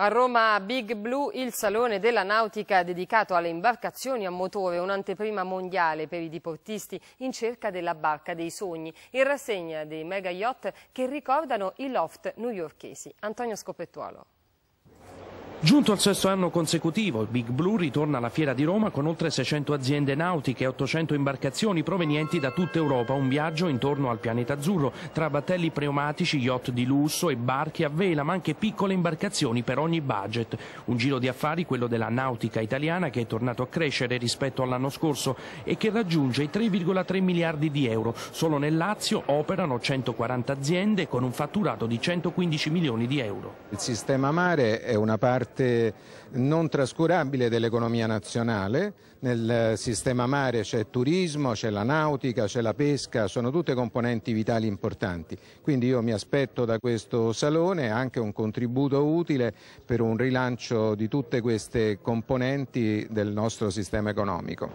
A Roma Big Blue, il salone della nautica dedicato alle imbarcazioni a motore, un'anteprima mondiale per i diportisti in cerca della barca dei sogni, in rassegna dei mega yacht che ricordano i loft newyorkesi. Antonio Scopettuolo. Giunto al sesto anno consecutivo, il Big Blue ritorna alla Fiera di Roma con oltre 600 aziende nautiche e 800 imbarcazioni provenienti da tutta Europa, un viaggio intorno al pianeta azzurro, tra battelli pneumatici, yacht di lusso e barche a vela, ma anche piccole imbarcazioni per ogni budget. Un giro di affari, quello della nautica italiana, che è tornato a crescere rispetto all'anno scorso e che raggiunge i 3,3 miliardi di euro. Solo nel Lazio operano 140 aziende con un fatturato di 115 milioni di euro. Il sistema mare è una parte parte non trascurabile dell'economia nazionale, nel sistema mare c'è il turismo, c'è la nautica, c'è la pesca, sono tutte componenti vitali importanti. Quindi io mi aspetto da questo salone anche un contributo utile per un rilancio di tutte queste componenti del nostro sistema economico.